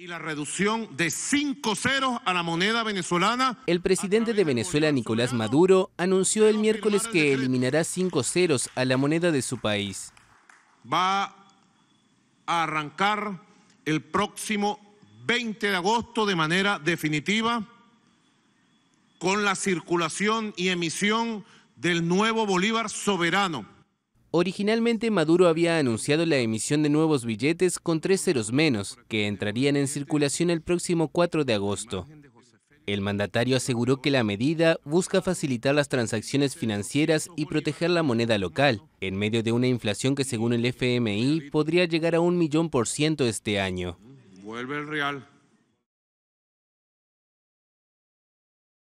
y la reducción de cinco ceros a la moneda venezolana. El presidente de Venezuela, Nicolás Maduro, anunció el miércoles que eliminará cinco ceros a la moneda de su país. Va a arrancar el próximo 20 de agosto de manera definitiva con la circulación y emisión del nuevo Bolívar soberano Originalmente Maduro había anunciado la emisión de nuevos billetes con tres ceros menos, que entrarían en circulación el próximo 4 de agosto. El mandatario aseguró que la medida busca facilitar las transacciones financieras y proteger la moneda local, en medio de una inflación que según el FMI podría llegar a un millón por ciento este año. Vuelve el real.